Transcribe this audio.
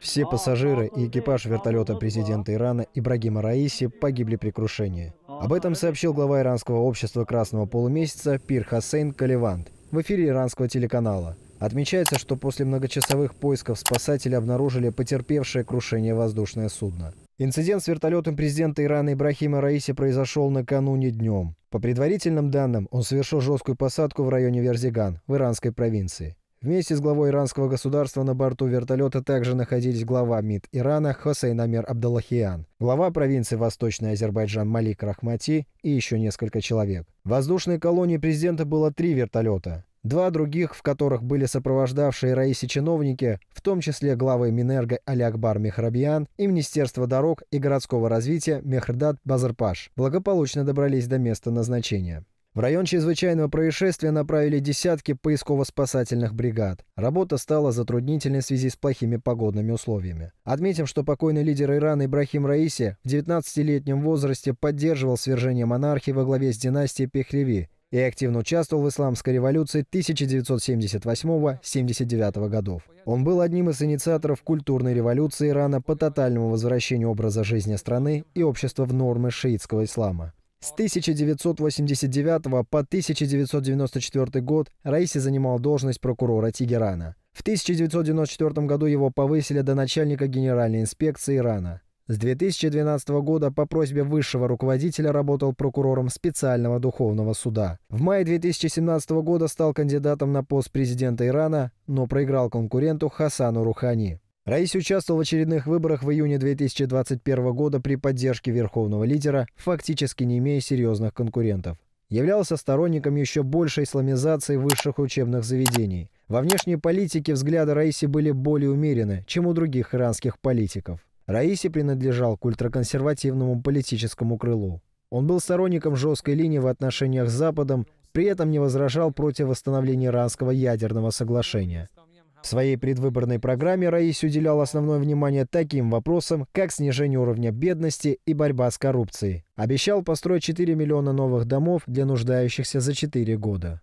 Все пассажиры и экипаж вертолета президента Ирана Ибрагима Раиси погибли при крушении. Об этом сообщил глава иранского общества Красного полумесяца Пир Хасейн Каливант в эфире иранского телеканала. Отмечается, что после многочасовых поисков спасатели обнаружили потерпевшее крушение воздушное судно. Инцидент с вертолетом президента Ирана Ибрахима Раиси произошел накануне днем. По предварительным данным, он совершил жесткую посадку в районе Верзиган, в иранской провинции. Вместе с главой иранского государства на борту вертолета также находились глава МИД Ирана Хосейн Амир Абдаллахиан, глава провинции Восточный Азербайджан Малик Рахмати и еще несколько человек. В воздушной колонии президента было три вертолета. Два других, в которых были сопровождавшие Раисе чиновники, в том числе главы Минерго Алякбар Мехрабьян и Министерства дорог и городского развития Мехрдат Базарпаш, благополучно добрались до места назначения. В район чрезвычайного происшествия направили десятки поисково-спасательных бригад. Работа стала затруднительной в связи с плохими погодными условиями. Отметим, что покойный лидер Ирана Ибрахим Раиси в 19-летнем возрасте поддерживал свержение монархии во главе с династией Пехлеви и активно участвовал в исламской революции 1978-79 годов. Он был одним из инициаторов культурной революции Ирана по тотальному возвращению образа жизни страны и общества в нормы шиитского ислама. С 1989 по 1994 год Раиси занимал должность прокурора Тегерана. В 1994 году его повысили до начальника Генеральной инспекции Ирана. С 2012 года по просьбе высшего руководителя работал прокурором специального духовного суда. В мае 2017 года стал кандидатом на пост президента Ирана, но проиграл конкуренту Хасану Рухани. Раис участвовал в очередных выборах в июне 2021 года при поддержке верховного лидера, фактически не имея серьезных конкурентов. Являлся сторонником еще большей исламизации высших учебных заведений. Во внешней политике взгляды Раиси были более умерены, чем у других иранских политиков. Раисе принадлежал к ультраконсервативному политическому крылу. Он был сторонником жесткой линии в отношениях с Западом, при этом не возражал против восстановления иранского ядерного соглашения. В своей предвыборной программе Раис уделял основное внимание таким вопросам, как снижение уровня бедности и борьба с коррупцией. Обещал построить 4 миллиона новых домов для нуждающихся за 4 года.